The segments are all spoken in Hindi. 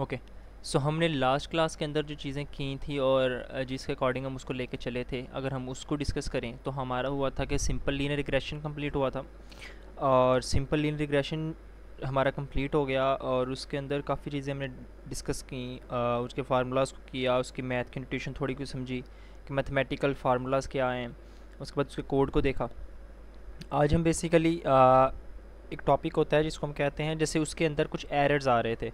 ओके सो so, हमने लास्ट क्लास के अंदर जो चीज़ें की थी और जिसके अकॉर्डिंग हम उसको लेके चले थे अगर हम उसको डिस्कस करें तो हमारा हुआ था कि सिंपल लीनर रिग्रेशन कंप्लीट हुआ था और सिंपल लीनर रिग्रेशन हमारा कंप्लीट हो गया और उसके अंदर काफ़ी चीज़ें हमने डिस्कस की आ, उसके फार्मूलाज को किया उसकी मैथ की न्यूट्रिशन थोड़ी कुछ समझी कि मैथमेटिकल फार्मूलाज क्या हैं उसके बाद उसके कोड को देखा आज हम बेसिकली आ, एक टॉपिक होता है जिसको हम कहते हैं जैसे उसके अंदर कुछ एरर्स आ रहे थे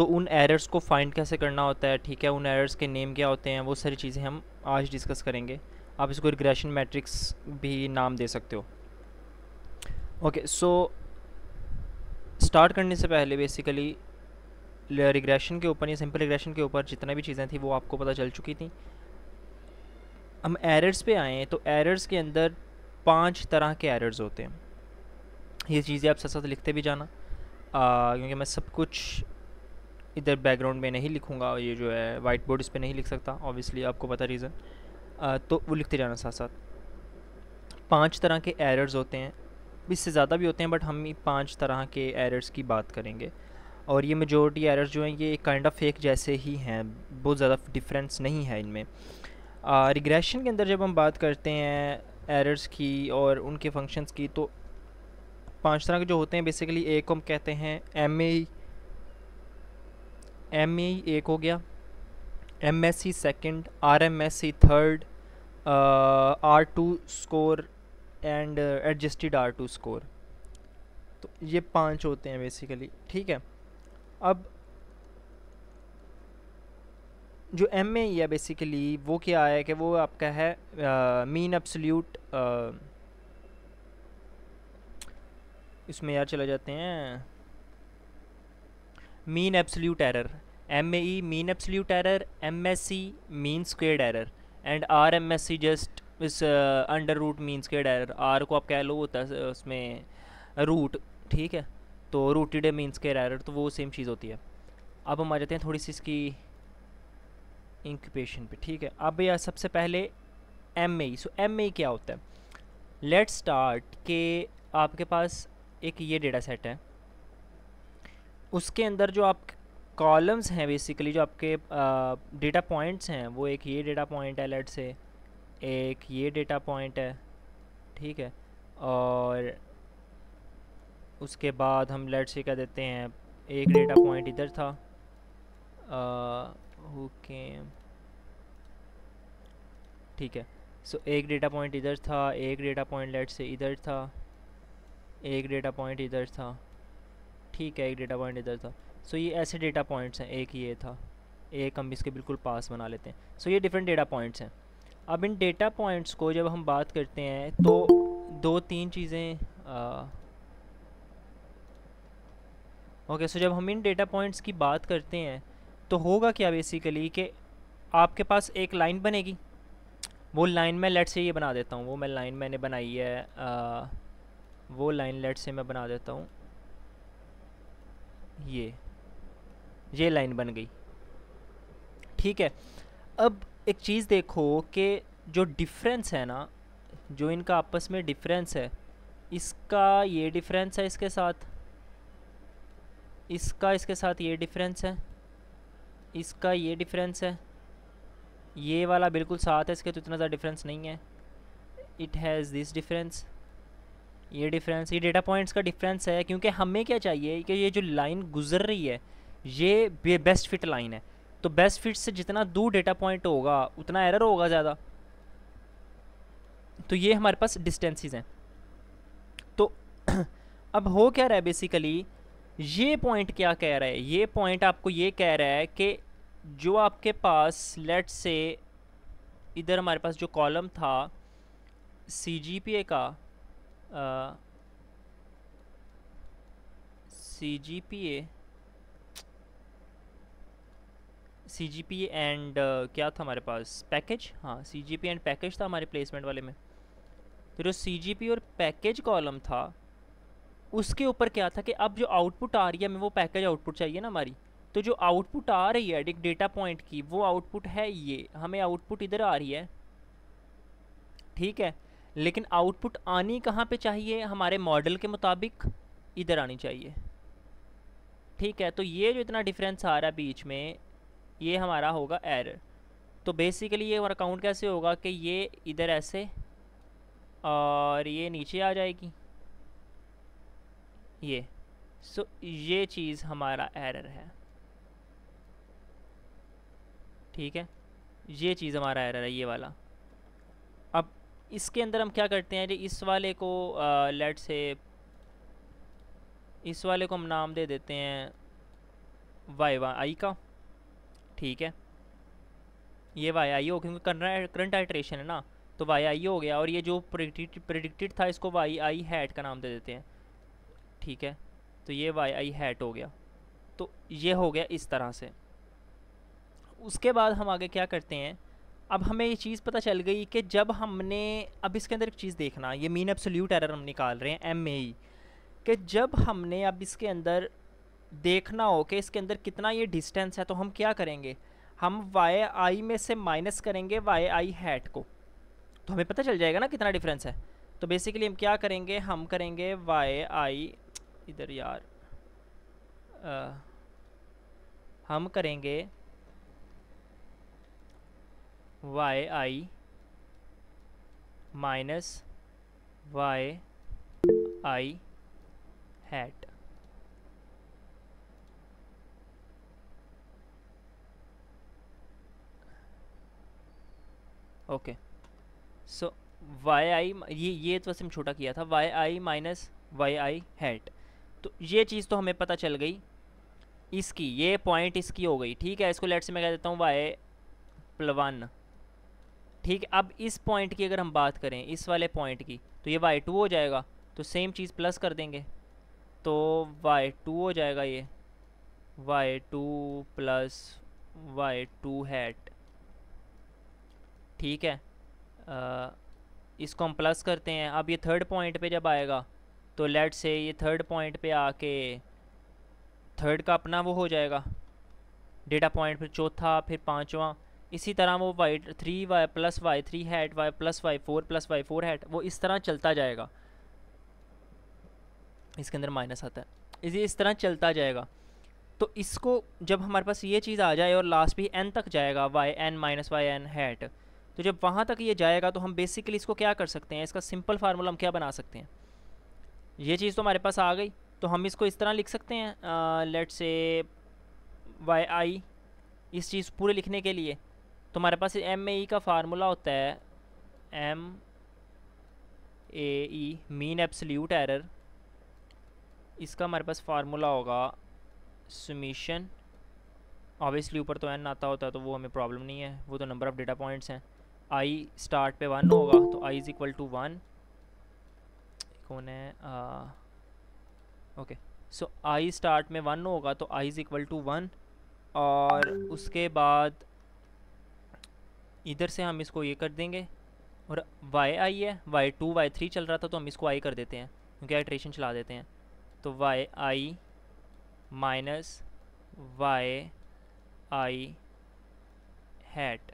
तो उन एरर्स को फाइंड कैसे करना होता है ठीक है उन एरर्स के नेम क्या होते हैं वो सारी चीज़ें हम आज डिस्कस करेंगे आप इसको रिग्रेशन मैट्रिक्स भी नाम दे सकते हो ओके सो स्टार्ट करने से पहले बेसिकली रिग्रेशन के ऊपर या सिंपल रिग्रेशन के ऊपर जितना भी चीज़ें थी वो आपको पता चल चुकी थी हम एरर्स पे आए तो एरर्स के अंदर पांच तरह के एरर्स होते हैं ये चीज़ें आप साथ साथ लिखते भी जाना आ, क्योंकि मैं सब कुछ इधर बैकग्राउंड में नहीं लिखूँगा ये जो है वाइट बोर्ड इस पर नहीं लिख सकता ऑब्वियसली आपको पता रीज़न तो वो लिखते जाना साथ साथ पाँच तरह के एरर्स होते हैं इससे ज़्यादा भी होते हैं बट हम पाँच तरह के एरर्स की बात करेंगे और ये मेजोरिटी एरर्स जो हैं ये काइंड ऑफ फेक जैसे ही हैं बहुत ज़्यादा डिफरेंस नहीं है इनमें रिग्रेशन के अंदर जब हम बात करते हैं एरर्स की और उनके फंक्शंस की तो पांच तरह के जो होते हैं बेसिकली एक को हम कहते हैं M A M E e एक हो गया M S C second R M S C third R two score and adjusted R two score तो ये पांच होते हैं बेसिकली ठीक है अब जो एम ए है बेसिकली वो क्या है कि वो आपका है मीन uh, अपसल्यूट uh, इसमें यार चले जाते हैं mean absolute error M A E mean absolute error M S C mean squared error and R M S C just इस under root mean squared error R को आप कह लो होता है उसमें रूट ठीक है तो रूटेड मीन स्क्वेयर एरर तो वो सेम चीज़ होती है अब हम आ जाते हैं थोड़ी सी इसकी इंक्यूपेशन पे ठीक है अब यह सबसे पहले M A so M A क्या होता है लेट्स स्टार्ट के आपके पास एक ये डेटा सेट है उसके अंदर जो आप कॉलम्स हैं बेसिकली जो आपके डेटा पॉइंट्स हैं वो एक ये डेटा पॉइंट है लेट से एक ये डेटा पॉइंट है ठीक है और उसके बाद हम लेट से कह देते हैं एक डेटा पॉइंट इधर था ओके ठीक है सो so, एक डेटा पॉइंट इधर था एक डेटा पॉइंट लेट से इधर था एक डेटा पॉइंट इधर था ठीक है एक डेटा पॉइंट इधर था सो ये ऐसे डेटा पॉइंट्स हैं एक ये था एक हम इसके बिल्कुल पास बना लेते हैं सो ये डिफरेंट डेटा पॉइंट्स हैं अब इन डेटा पॉइंट्स को जब हम बात करते हैं तो दो तीन चीज़ें ओके सो जब हम इन डेटा पॉइंट्स की बात करते हैं तो होगा क्या बेसिकली कि आपके पास एक लाइन बनेगी वो लाइन मैं लेट से ये बना देता हूँ वो मैं लाइन मैंने बनाई है आ, वो लाइन लेट से मैं बना देता हूँ ये ये लाइन बन गई ठीक है अब एक चीज़ देखो कि जो डिफरेंस है ना जो इनका आपस में डिफरेंस है इसका ये डिफरेंस है इसके साथ इसका इसके साथ ये डिफरेंस है इसका ये डिफरेंस है ये वाला बिल्कुल साथ है इसके तो इतना ज़्यादा डिफरेंस नहीं है इट हैज़ दिस डिफरेंस ये डिफरेंस ये डेटा पॉइंट्स का डिफरेंस है क्योंकि हमें क्या चाहिए कि ये जो लाइन गुजर रही है ये बेस्ट फिट लाइन है तो बेस्ट फिट से जितना दूर डेटा पॉइंट होगा उतना एरर होगा ज़्यादा तो ये हमारे पास डिस्टेंसेस हैं तो अब हो क्या रहा है बेसिकली ये पॉइंट क्या कह रहा है ये पॉइंट आपको ये कह रहा है कि जो आपके पास लेट से इधर हमारे पास जो कॉलम था सी का C G P A C G P and क्या था हमारे पास पैकेज हाँ C G P and package था हमारे प्लेसमेंट वाले में तो जो सी जी पी और पैकेज कॉलम था उसके ऊपर क्या था कि अब जो आउटपुट आ रही है हमें वो पैकेज आउटपुट चाहिए ना हमारी तो जो आउटपुट आ रही है एक डेटा पॉइंट की वो आउटपुट है ये हमें आउटपुट इधर आ रही है ठीक है लेकिन आउटपुट आनी कहाँ पे चाहिए हमारे मॉडल के मुताबिक इधर आनी चाहिए ठीक है तो ये जो इतना डिफरेंस आ रहा है बीच में ये हमारा होगा एरर तो बेसिकली ये हमारा काउंट कैसे होगा कि ये इधर ऐसे और ये नीचे आ जाएगी ये सो ये चीज़ हमारा एरर है ठीक है ये चीज़ हमारा एरर है ये वाला इसके अंदर हम क्या करते हैं जी इस वाले को लेट से इस वाले को हम नाम दे देते हैं वाई वाई आई का ठीक है ये वाई आई हो क्योंकि करंट आइट्रेशन है ना तो वाई आई हो गया और ये जो प्रडिक्टेड था इसको वाई आई हैट का नाम दे देते हैं ठीक है तो ये वाई आई हैट हो गया तो ये हो गया इस तरह से उसके बाद हम आगे क्या करते हैं अब हमें ये चीज़ पता चल गई कि जब हमने अब इसके अंदर एक चीज़ देखना ये मीन एब्सोल्यूट एरर हम निकाल रहे हैं एम ए e, कि जब हमने अब इसके अंदर देखना हो कि इसके अंदर कितना ये डिस्टेंस है तो हम क्या करेंगे हम वाई आई में से माइनस करेंगे वाई आई हैट को तो हमें पता चल जाएगा ना कितना डिफरेंस है तो बेसिकली हम क्या करेंगे हम करेंगे वाई आई इधर यार आ, हम करेंगे Y I minus Y I hat okay so Y I ये ये तो वैसे हम छोटा किया था Y I minus Y I hat तो ये चीज़ तो हमें पता चल गई इसकी ये पॉइंट इसकी हो गई ठीक है इसको लेट से मैं कह देता हूँ वाई प्लवन ठीक है अब इस पॉइंट की अगर हम बात करें इस वाले पॉइंट की तो ये वाई टू हो जाएगा तो सेम चीज़ प्लस कर देंगे तो वाई टू हो जाएगा ये Y two plus Y two hat ठीक है आ, इसको हम प्लस करते हैं अब ये थर्ड पॉइंट पे जब आएगा तो लेट से ये थर्ड पॉइंट पे आके थर्ड का अपना वो हो जाएगा डेटा पॉइंट फिर चौथा फिर पाँचवा इसी तरह वो Y three Y plus Y three hat Y plus Y four plus Y four hat वो इस तरह चलता जाएगा इसके अंदर माइनस आता है इसी इस तरह चलता जाएगा तो इसको जब हमारे पास ये चीज़ आ जाए और लास्ट भी एन तक जाएगा Y N minus Y N hat तो जब वहाँ तक ये जाएगा तो हम बेसिकली इसको क्या कर सकते हैं इसका सिंपल फार्मूला हम क्या बना सकते हैं ये चीज़ तो हमारे पास आ गई तो हम इसको इस तरह लिख सकते हैं लेट से वाई आई इस चीज़ पूरे लिखने के लिए तुम्हारे पास एम ए e का फार्मूला होता है M A mean absolute error इसका हमारे पास फार्मूला होगा समीशन ऑब्वियसली ऊपर तो एन आता होता है तो वो हमें प्रॉब्लम नहीं है वो तो नंबर ऑफ़ डेटा पॉइंट्स हैं आई स्टार्ट पे वन होगा तो I is equal to one कौन है ओके सो आई स्टार्ट में वन होगा तो I is equal to one और उसके बाद इधर से हम इसको ये कर देंगे और वाई आई है वाई टू वाई थ्री चल रहा था तो हम इसको आई कर देते हैं क्योंकि आइट्रेशन चला देते हैं तो Y I minus Y I hat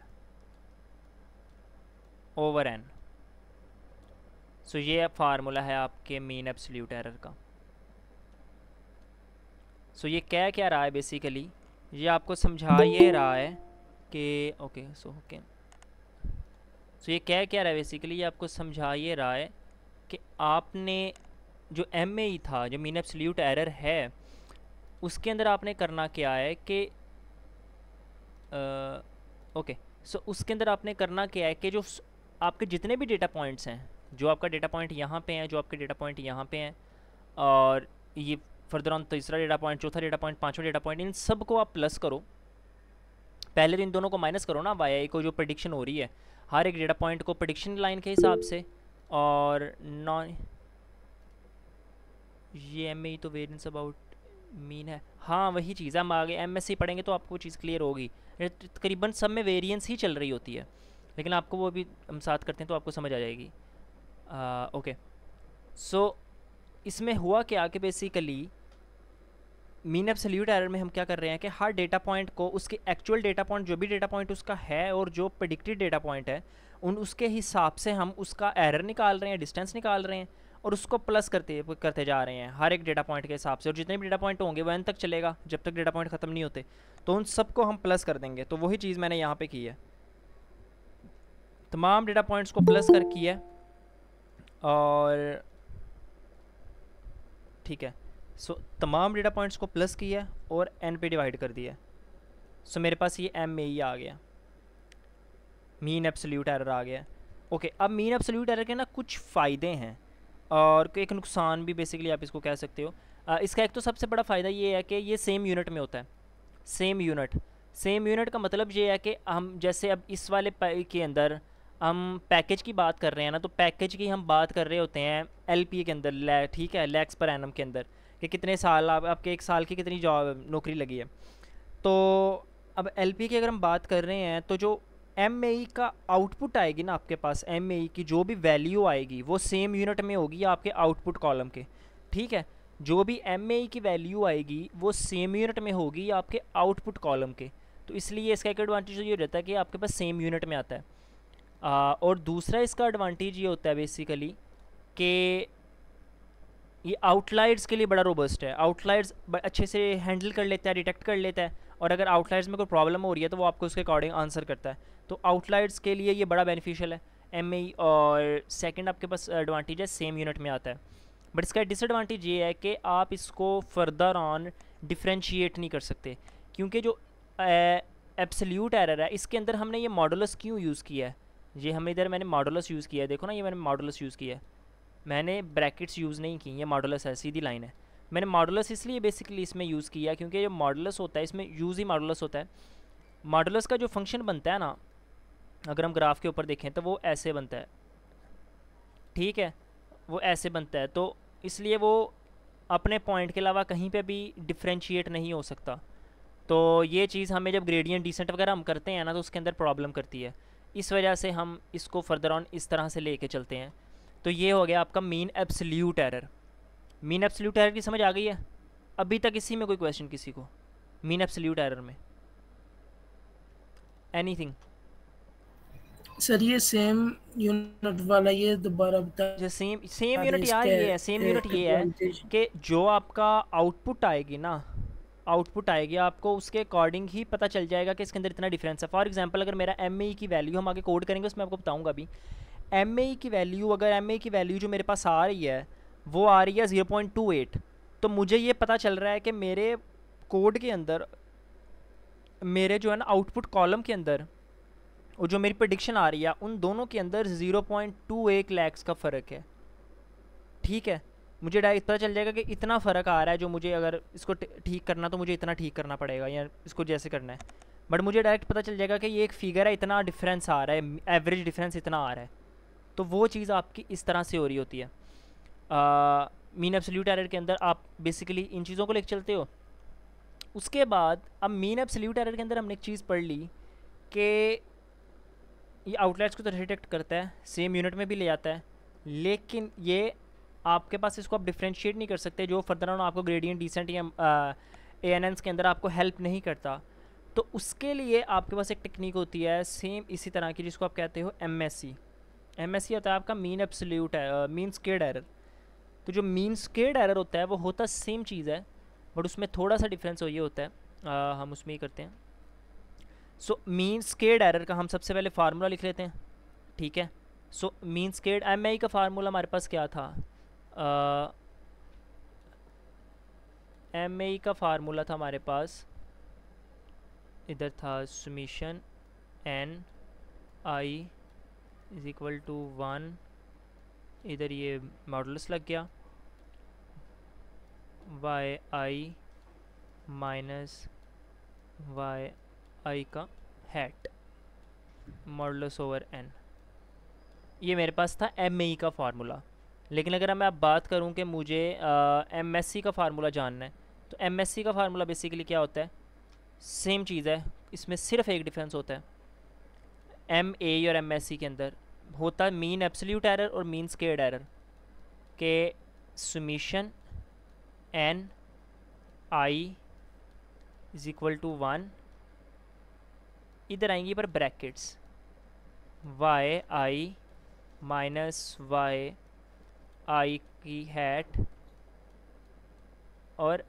over N so ये फार्मूला है आपके मेन एब्सोल्यूट एरर का सो so ये क्या क्या रहा है बेसिकली ये आपको समझा ये रहा है कि ओके सो ओके सो तो ये कह क्या रहा है बेसिकली ये आपको समझा ये रहा है कि आपने जो एम ए e था जो मीन एब्सल्यूट एरर है उसके अंदर आपने करना क्या है कि ओके सो उसके अंदर आपने करना क्या है कि जो आपके जितने भी डेटा पॉइंट्स हैं जो आपका डेटा पॉइंट यहाँ पे हैं जो आपके डेटा पॉइंट यहाँ पे हैं और ये फर्दर ऑन तीसरा डेटा पॉइंट चौथा डेटा पॉइंट पाँचवा डेटा पॉइंट इन सब को आप प्लस करो पहले तो इन दोनों को माइनस करो ना वाई आई e को जो प्रडिक्शन हो रही है हर एक डेटा पॉइंट को प्रडिक्शन लाइन के हिसाब से और नॉन ये एम ए e तो वेरियंस अबाउट मीन है हाँ वही चीज़ है हम आगे एम एस सी पढ़ेंगे तो आपको चीज़ क्लियर होगी तकरीबन सब में वेरियंस ही चल रही होती है लेकिन आपको वो भी हम साथ करते हैं तो आपको समझ आ जाएगी ओके सो so, इसमें हुआ क्या कि basically mean absolute error में हम क्या कर रहे हैं कि हर डेटा पॉइंट को उसके एक्चुअल डेटा पॉइंट जो भी डेटा पॉइंट उसका है और जो प्रडिक्टेड डेटा पॉइंट है उन उसके हिसाब से हम उसका एरर निकाल रहे हैं डिस्टेंस निकाल रहे हैं और उसको प्लस करते करते जा रहे हैं हर एक डेटा पॉइंट के हिसाब से और जितने भी डेटा पॉइंट होंगे वह तक चलेगा जब तक डेटा पॉइंट ख़त्म नहीं होते तो उन सबको हम प्लस कर देंगे तो वही चीज़ मैंने यहाँ पर की है तमाम डेटा पॉइंट्स को प्लस कर किया और ठीक है सो so, तमाम डेटा पॉइंट्स को प्लस किया और एन पे डिवाइड कर दिया सो so, मेरे पास ये एम में ही आ गया मीन एब्सोल्यूट एरर आ गया ओके okay, अब मीन एब्सोल्यूट एरर के ना कुछ फ़ायदे हैं और एक नुकसान भी बेसिकली आप इसको कह सकते हो आ, इसका एक तो सबसे बड़ा फ़ायदा ये है कि ये सेम यूनिट में होता है सेम यूनिट सेम यूनिट का मतलब ये है कि हम जैसे अब इस वाले के अंदर हम पैकेज की बात कर रहे हैं ना तो पैकेज की हम बात कर रहे होते हैं एल के अंदर ठीक है लैक्स पर एनम के अंदर कि कितने साल आप आपके एक साल की कितनी जॉब नौकरी लगी है तो अब एल की अगर हम बात कर रहे हैं तो जो एम e का आउटपुट आएगी ना आपके पास एम e की जो भी वैल्यू आएगी वो सेम यूनिट में होगी आपके आउटपुट कॉलम के ठीक है जो भी एम e की वैल्यू आएगी वो सेम यूनिट में होगी आपके आउटपुट कॉलम के तो इसलिए इसका एक एडवांटेज ये रहता है कि आपके पास सेम यूनिट में आता है आ, और दूसरा इसका एडवांटेज ये होता है बेसिकली कि ये आउटलाइट्स के लिए बड़ा रोबस्ट है आउटलाइड्स अच्छे से हैंडल कर लेता है डिटेक्ट कर लेता है और अगर आउटलाइट्स में कोई प्रॉब्लम हो रही है तो वो आपको उसके अकॉर्डिंग आंसर करता है तो आउटलाइट्स के लिए ये बड़ा बेनिफिशियल है एम और सेकेंड आपके पास एडवांटेज है सेम यूनिट में आता है बट इसका डिसएडवांटेज ये है कि आप इसको फर्दर ऑन डिफ्रेंशिएट नहीं कर सकते क्योंकि जो एब्सल्यूट एरर है इसके अंदर हमने ये मॉडलस क्यों यूज़ किया है ये हमें इधर मैंने मॉडलस यूज़ किया है देखो ना ये मैंने मॉडलस यूज़ किया है मैंने ब्रैकेट्स यूज़ नहीं की ये मॉडुलस है सीधी लाइन है मैंने मॉडुलस इसलिए बेसिकली इसमें यूज़ किया क्योंकि जो मॉडुलस होता है इसमें यूज़ ही मॉडुलस होता है मॉडुलस का जो फंक्शन बनता है ना अगर हम ग्राफ के ऊपर देखें तो वो ऐसे बनता है ठीक है वो ऐसे बनता है तो इसलिए वो अपने पॉइंट के अलावा कहीं पे भी डिफ्रेंशिएट नहीं हो सकता तो ये चीज़ हमें जब ग्रेडियंट डिसेंट वगैरह हम करते हैं ना तो उसके अंदर प्रॉब्लम करती है इस वजह से हम इसको फर्दर ऑन इस तरह से लेके चलते हैं तो ये हो गया आपका mean absolute error mean absolute error की समझ आ गई है अभी तक इसी में कोई क्वेश्चन किसी को मीन एब्सल्यूट एरर में एनीथिंग सर ये सेम यूनिट वाला ये दोबारा बता सेम सेम यूनिट यार ये है सेम यूनिट ये है कि जो आपका आउटपुट आएगी ना आउटपुट आएगी आपको उसके अकॉर्डिंग ही पता चल जाएगा कि इसके अंदर इतना डिफरेंस है फॉर एग्जांपल अगर मेरा एम e e की वैल्यू हम आगे कोड करेंगे उसमें आपको बताऊंगा अभी एम की वैल्यू अगर एम की वैल्यू जो मेरे पास आ रही है वो आ रही है ज़ीरो पॉइंट टू एट तो मुझे ये पता चल रहा है कि मेरे कोड के अंदर मेरे जो है ना आउटपुट कॉलम के अंदर और जो मेरी प्रडिक्शन आ रही है उन दोनों के अंदर ज़ीरो पॉइंट टू एक लैक्स का फ़र्क है ठीक है मुझे डायरेक्ट पता चल जाएगा कि इतना फ़र्क आ रहा है जो मुझे अगर इसको ठीक करना तो मुझे इतना ठीक करना पड़ेगा या इसको जैसे करना है बट मुझे डायरेक्ट पता चल जाएगा कि ये एक फिगर है इतना डिफरेंस आ रहा है एवरेज डिफरेंस इतना आ रहा है तो वो चीज़ आपकी इस तरह से हो रही होती है मीन एब्सोल्यूट एरर के अंदर आप बेसिकली इन चीज़ों को लेकर चलते हो उसके बाद अब मीन एब्सोल्यूट एरर के अंदर हमने एक चीज़ पढ़ ली कि ये आउटलेट्स को तो डिटेक्ट करता है सेम यूनिट में भी ले जाता है लेकिन ये आपके पास इसको आप डिफ्रेंशिएट नहीं कर सकते जो फर्दर ऑन आपको ग्रेडियंट डिसेंट या ए एन के अंदर आपको हेल्प नहीं करता तो उसके लिए आपके पास एक टेक्निक होती है सेम इसी तरह की जिसको आप कहते हो M S C M S C होता है आपका मीन एब्सोल्यूट है मीन स्केड एरर तो जो मीन स्केड एरर होता है वो होता सेम चीज़ है बट उसमें थोड़ा सा डिफरेंस हो ये होता है आ, uh, हम उसमें ही करते हैं सो मीन स्केड एरर का हम सबसे पहले फार्मूला लिख लेते हैं ठीक है so mean squared M I का फार्मूला हमारे पास क्या था एम uh, आई का फार्मूला था हमारे पास इधर था summation N I is equal to one इधर ये मॉडल्स लग गया Y I minus Y I का हैट मॉडल्स ओवर एन ये मेरे पास था एम ई e का फार्मूला लेकिन अगर मैं अब बात करूं कि मुझे एम एस सी का फार्मूला जानना है तो एम एस सी का फार्मूला बेसिकली क्या होता है सेम चीज़ है इसमें सिर्फ एक डिफरेंस होता है एम ए और एम एस सी के अंदर होता मीन एब्सोल्यूट एरर और मीन स्केर्ड एरर के summation N I is equal to one इधर आएंगी पर brackets Y I minus Y I की हैट और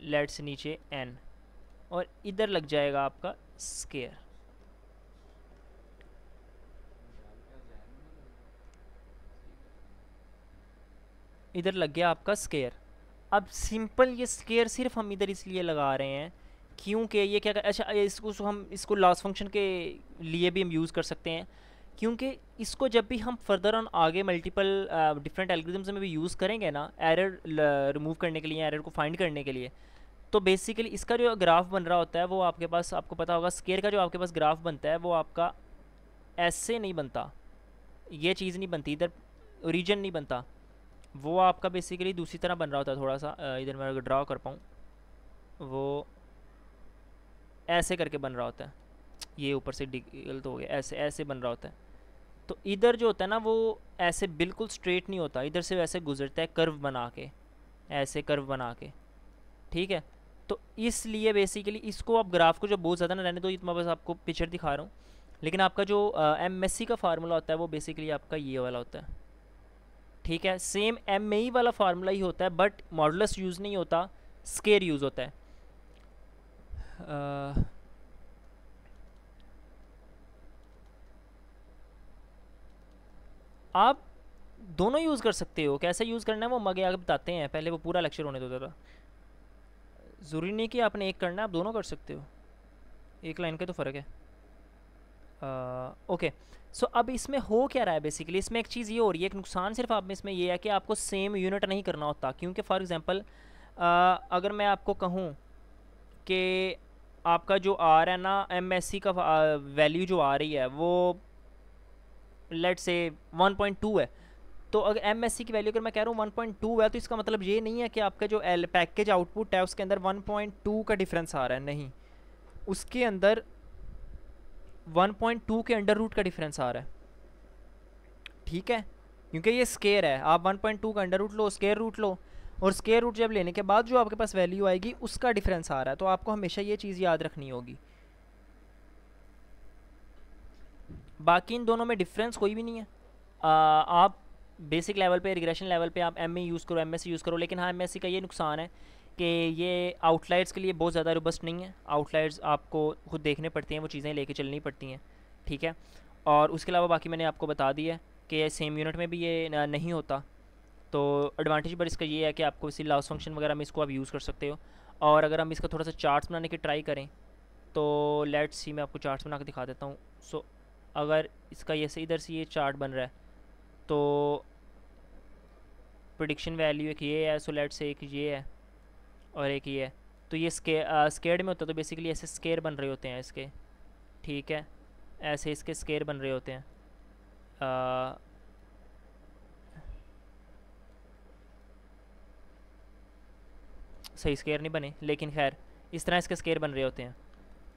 लेट्स नीचे एन और इधर लग जाएगा आपका स्केयर इधर लग गया आपका स्केयर अब सिंपल ये स्केयर सिर्फ हम इधर इसलिए लगा रहे हैं क्योंकि ये क्या कर अच्छा इसको हम इसको लास्ट फंक्शन के लिए भी हम यूज़ कर सकते हैं क्योंकि इसको जब भी हम फर्दर ऑन आगे मल्टीपल डिफरेंट एल्गोरिदम्स में भी यूज़ करेंगे ना एरर रिमूव करने के लिए एरर को फाइंड करने के लिए तो बेसिकली इसका जो ग्राफ बन रहा होता है वो आपके पास आपको पता होगा स्केयर का जो आपके पास ग्राफ बनता है वो आपका ऐसे नहीं बनता ये चीज़ नहीं बनती इधर रीजन नहीं बनता वो आपका बेसिकली दूसरी तरह बन रहा होता है थोड़ा सा इधर मैं ड्रा कर पाऊँ वो ऐसे करके बन रहा होता है ये ऊपर से गलत तो हो गया ऐसे ऐसे बन रहा होता है तो इधर जो होता है ना वो ऐसे बिल्कुल स्ट्रेट नहीं होता इधर से वैसे गुजरता है कर्व बना के ऐसे कर्व बना के ठीक है तो इसलिए बेसिकली इसको आप ग्राफ को जो बहुत ज़्यादा ना रहने दो इतना तो बस आपको पिक्चर दिखा रहा हूँ लेकिन आपका जो एम uh, का फार्मूला होता है वो बेसिकली आपका ये वाला होता है ठीक है सेम एम में ही वाला फार्मूला ही होता है बट मॉडलस यूज़ नहीं होता स्केयर यूज़ होता है uh, आप दोनों यूज़ कर सकते हो कैसे यूज़ करना है वो मगे आगे बताते हैं पहले वो पूरा लेक्चर होने दो था ज़रूरी नहीं कि आपने एक करना है आप दोनों कर सकते हो एक लाइन का तो फ़र्क है ओके सो अब इसमें हो क्या रहा है बेसिकली इसमें एक चीज़ ये हो रही है एक नुकसान सिर्फ आप में इसमें ये है कि आपको सेम यूनिट नहीं करना होता क्योंकि फॉर एग्ज़ाम्पल अगर मैं आपको कहूँ कि आपका जो आ रहा है ना एम का वैल्यू जो आ रही है वो लेट से 1.2 है तो अगर एम की वैल्यू अगर मैं कह रहा हूँ 1.2 है तो इसका मतलब ये नहीं है कि आपका जो एल पैकेज आउटपुट है उसके अंदर 1.2 का डिफरेंस आ रहा है नहीं उसके अंदर 1.2 के अंडर रूट का डिफरेंस आ रहा है ठीक है क्योंकि ये स्केयर है आप 1.2 का अंडर रूट लो स्केयर रूट लो और स्केयर रूट जब लेने के बाद जो आपके पास वैल्यू आएगी उसका डिफरेंस आ रहा है तो आपको हमेशा ये चीज़ याद रखनी होगी बाकी इन दोनों में डिफरेंस कोई भी नहीं है आ, आप बेसिक लेवल पे रिग्रेशन लेवल पे आप एम यूज़ करो एम यूज़ करो लेकिन हाँ एम का ये नुकसान है कि ये आउटलाइट्स के लिए बहुत ज़्यादा रोबस्ट नहीं है आउटलाइट्स आपको खुद देखने पड़ती हैं वो चीज़ें लेके चलनी पड़ती हैं ठीक है और उसके अलावा बाकी मैंने आपको बता दिया है कि सेम यूनिट में भी ये नहीं होता तो एडवांटेज पर इसका ये है कि आपको इसी लॉस फंक्शन वगैरह में इसको आप यूज़ कर सकते हो और अगर हम इसका थोड़ा सा चार्ट्स बनाने की ट्राई करें तो लेट्स सी मैं आपको चार्ट्स बना के दिखा देता हूँ सो so, अगर इसका ये से इधर से ये चार्ट बन रहा है तो प्रडिक्शन वैल्यू एक ये है सो लेट से एक ये है और एक ये तो ये स्के स्केर्ड में होता है तो बेसिकली ऐसे स्केयर बन रहे होते हैं इसके ठीक है ऐसे इसके स्केयर बन रहे होते हैं आ, सही स्केयर नहीं बने लेकिन खैर इस तरह इसके स्केयर बन रहे होते हैं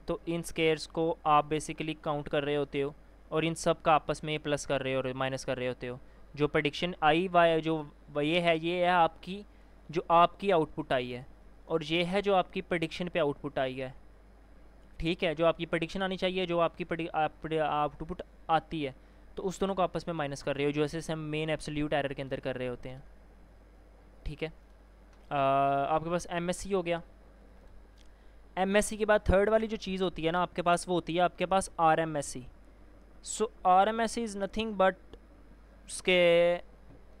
तो इन स्केयर्स को आप बेसिकली काउंट कर रहे होते हो और इन सब का आपस में प्लस कर रहे हो और माइनस कर रहे होते हो जो प्रडिक्शन आई वाई जो ये है ये है आपकी जो आपकी आउटपुट आई है और ये है जो आपकी प्रडिक्शन पे आउटपुट आई है ठीक है जो आपकी प्रडिक्शन आनी चाहिए जो आपकी आउटपुट आती है तो उस दोनों को आपस में माइनस कर रहे हो जो ऐसे हम मेन एब्सोल्यूट एरर के अंदर कर रहे होते हैं ठीक है आ, आपके पास एम हो गया एम के बाद थर्ड वाली जो चीज़ होती है ना आपके पास वो होती है आपके पास R M S C so R M S C is nothing but उसके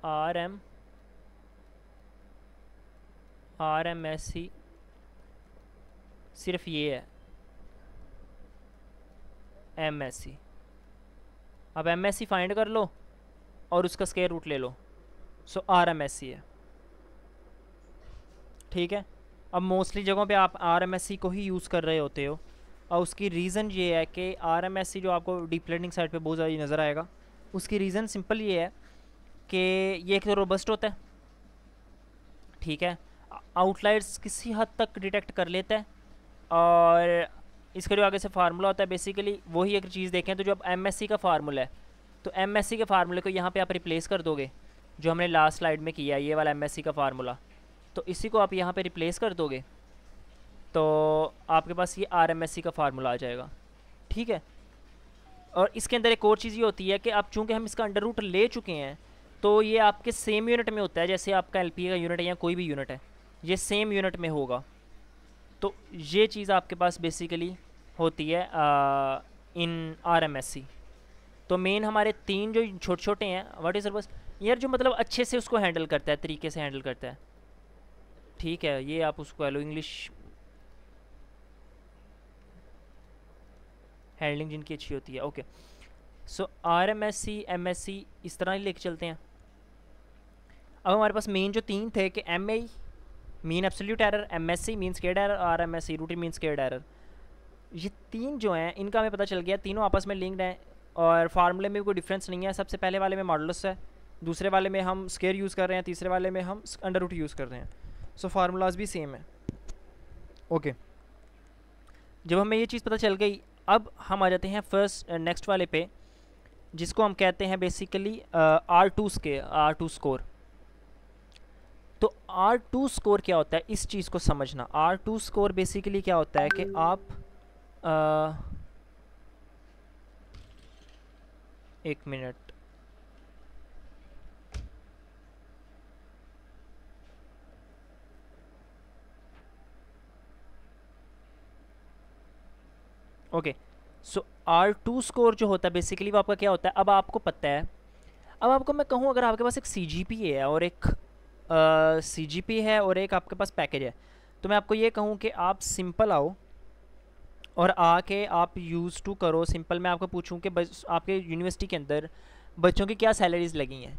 R M R M S C सिर्फ ये है एम एस सी अब एम एस सी फाइंड कर लो और उसका स्केयर रूट ले लो so R M S C है ठीक है अब मोस्टली जगहों पे आप आर एम एस सी को ही यूज़ कर रहे होते हो और उसकी रीज़न ये है कि आर एम एस सी जो आपको डीप लर्निंग साइड पे बहुत ज़्यादा नज़र आएगा उसकी रीज़न सिंपल ये है कि ये एक तो रोबस्ट होता है ठीक है आउटलाइट्स किसी हद तक डिटेक्ट कर लेता है और इसका जो आगे से फार्मूला होता है बेसिकली वही एक चीज़ देखें तो जो अब एम का फार्मूला है तो एम के फार्मूले को यहाँ पर आप रिप्लेस कर दोगे जो हमने लास्ट स्लाइड में किया ये वाला एम का फार्मूला तो इसी को आप यहाँ पर रिप्लेस कर दोगे तो आपके पास ये आर का फार्मूला आ जाएगा ठीक है और इसके अंदर एक और चीज़ ये होती है कि आप चूँकि हम इसका अंडर रूट ले चुके हैं तो ये आपके सेम यूनिट में होता है जैसे आपका एल का यूनिट है या कोई भी यूनिट है ये सेम यूनिट में होगा तो ये चीज़ आपके पास बेसिकली होती है आ, इन आर एम एस सी तो मेन हमारे तीन जो छोटे छोटे हैं व्हाट इज़ बस यार जो मतलब अच्छे से उसको हैंडल करता है तरीके से हैंडल करता है ठीक है ये आप उसको हेलो इंग्लिश हैंडलिंग जिनकी अच्छी होती है okay so R M S C M S C इस तरह ही लेके चलते हैं अब हमारे पास मेन जो तीन थे कि M I mean absolute error MSC mean squared error और MSC root mean squared error ये तीन जो हैं इनका हमें पता चल गया तीनों आपस में लिंक्ड हैं और फार्मूले में कोई डिफरेंस नहीं है सबसे पहले वाले में मॉडल्स है दूसरे वाले में हम स्केयर यूज़ कर रहे हैं तीसरे वाले में हम अंडर रूट यूज़ कर रहे हैं सो फार्मूलाज भी सेम है ओके जब हमें ये चीज़ पता चल गई अब हम आ जाते हैं फर्स्ट नेक्स्ट uh, वाले पे जिसको हम कहते हैं बेसिकली आर टू स्के आर टू स्कोर तो आर टू स्कोर क्या होता है इस चीज़ को समझना आर टू स्कोर बेसिकली क्या होता है कि आप आ, एक minute okay so R two score जो होता है बेसिकली वो आपका क्या होता है अब आपको पता है अब आपको मैं कहूँ अगर आपके पास एक सी जी पी है और एक सी पी है और एक आपके पास पैकेज है तो मैं आपको ये कहूँ कि आप सिंपल आओ और आके आप यूज़ टू करो सिंपल मैं आपको पूछूँ कि बस आपके यूनिवर्सिटी के अंदर बच्चों की क्या सैलरीज़ लगी हैं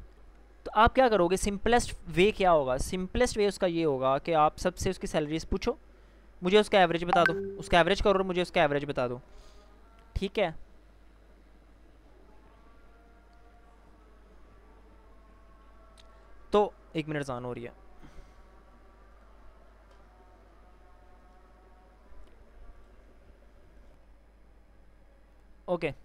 तो आप क्या करोगे सिंपलेस्ट वे क्या होगा सिंपलेस्ट वे उसका ये होगा कि आप सबसे उसकी सैलरीज पूछो मुझे उसका एवरेज बता दो उसका एवरेज करो और मुझे उसका एवरेज बता दो ठीक है तो एक मिनट जान हो रही है ओके okay.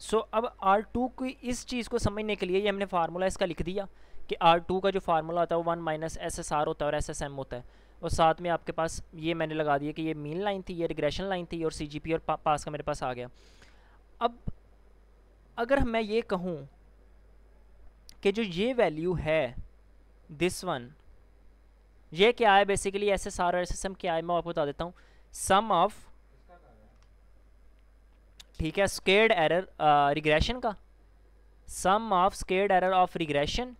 सो so, अब आर टू की इस चीज़ को समझने के लिए ये हमने फार्मूला इसका लिख दिया कि आर टू का जो फार्मूला होता है वो one minus S S R होता है और एस एस एम होता है और साथ में आपके पास ये मैंने लगा दिया कि ये मेन लाइन थी ये रिग्रेशन लाइन थी और सी जी पी और पा, पास का मेरे पास आ गया अब अगर मैं ये कहूँ कि जो ये वैल्यू है दिस वन ये क्या है बेसिकली ऐसे सारा आर एस एस एम क्या है मैं आपको बता देता हूँ सम ऑफ ठीक है स्केर्ड एरर रिग्रेशन का sum of squared error of regression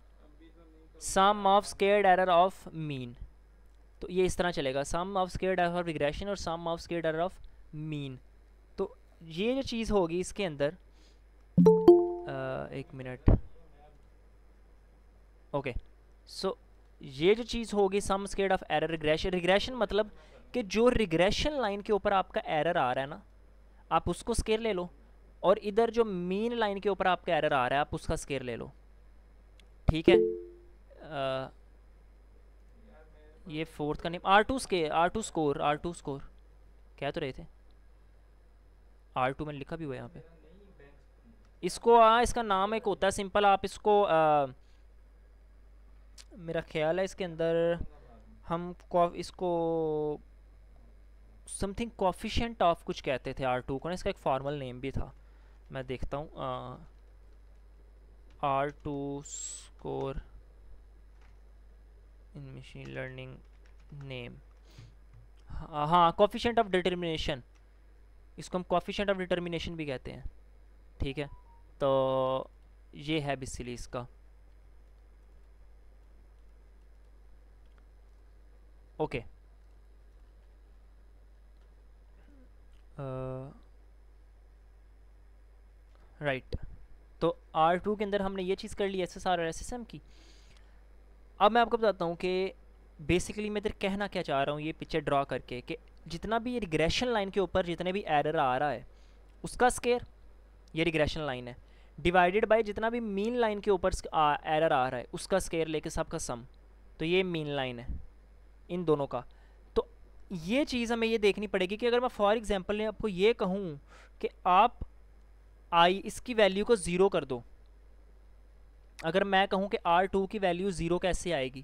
sum of squared error of mean तो ये इस तरह चलेगा sum of squared error of regression और sum of squared error of mean तो ये जो चीज़ होगी इसके अंदर आ, एक minute okay okay. So so, ये जो चीज़ होगी sum squared of error regression regression मतलब कि जो रिग्रेशन लाइन के ऊपर आपका एरर आ रहा है ना आप उसको स्केयर ले लो और इधर जो मेन लाइन के ऊपर आपका एरर आ रहा है आप उसका स्केयर ले लो ठीक है आ, ये फोर्थ का नेम आर टू स्के R two score R two score कह तो रहे थे आर टू मैंने लिखा भी हुआ यहाँ पे इसको आ, इसका नाम एक होता है सिंपल आप इसको आ, मेरा ख्याल है इसके अंदर हम इसको समथिंग कॉफिशेंट ऑफ कुछ कहते थे आर टू को ना इसका एक फॉर्मल नेम भी था मैं देखता हूँ R two score in machine learning name हाँ कॉफिशेंट ऑफ डिटर्मिनेशन इसको हम कॉफिशेंट ऑफ डिटर्मिनेशन भी कहते हैं ठीक है तो ये है बेसिकली इसका ओके राइट uh, तो आर टू के अंदर हमने ये चीज़ कर ली एस एस आर और एस एस एम की अब मैं आपको बताता हूँ कि बेसिकली मैं इधर कहना क्या चाह रहा हूँ ये पिक्चर ड्रा करके कि जितना भी ये रिग्रेशन लाइन के ऊपर जितने भी एरर आ रहा है उसका स्केयर ये रिग्रेशन लाइन है डिवाइडेड बाय जितना भी मीन लाइन के ऊपर एरर आ रहा है उसका स्केयर लेके सबका सम तो ये मीन लाइन है इन दोनों का तो ये चीज़ हमें ये देखनी पड़ेगी कि अगर मैं फॉर एग्ज़ाम्पल आपको ये कहूँ कि आप आई इसकी वैल्यू को ज़ीरो कर दो अगर मैं कहूँ कि आर टू की वैल्यू ज़ीरो कैसे आएगी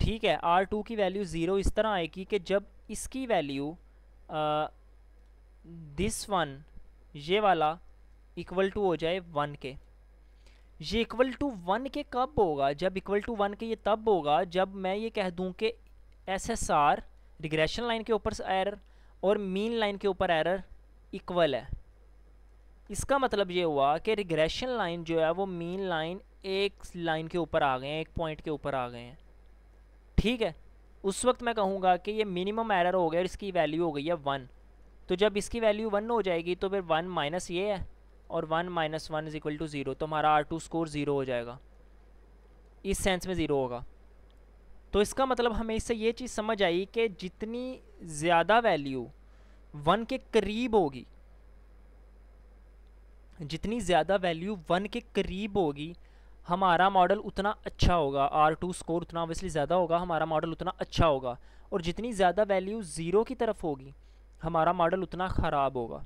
ठीक है आर टू की वैल्यू ज़ीरो इस तरह आएगी कि जब इसकी वैल्यू दिस वन ये वाला इक्वल टू हो जाए वन के ये इक्वल टू वन के कब होगा जब इक्वल टू वन के ये तब होगा जब मैं ये कह दूं कि S S R regression line के ऊपर एरर और मीन लाइन के ऊपर एरर इक्वल है इसका मतलब ये हुआ कि रिग्रेशन लाइन जो है वो मीन लाइन एक लाइन के ऊपर आ गए हैं एक पॉइंट के ऊपर आ गए हैं ठीक है उस वक्त मैं कहूँगा कि ये मिनिमम एरर हो गया और इसकी वैल्यू हो गई है वन तो जब इसकी वैल्यू वन हो जाएगी तो फिर वन माइनस ये है और one minus one is equal to zero तो हमारा आर टू स्कोर ज़ीरो हो जाएगा इस सेंस में ज़ीरो होगा तो इसका मतलब हमें इससे ये चीज़ समझ आई कि जितनी ज़्यादा वैल्यू वन के करीब होगी जितनी ज़्यादा वैल्यू वन के करीब होगी हमारा मॉडल उतना अच्छा होगा आर टू स्कोर उतना ऑब्वियसली ज़्यादा होगा हमारा मॉडल उतना अच्छा होगा और जितनी ज़्यादा वैल्यू ज़ीरो की तरफ होगी हमारा मॉडल उतना ख़राब होगा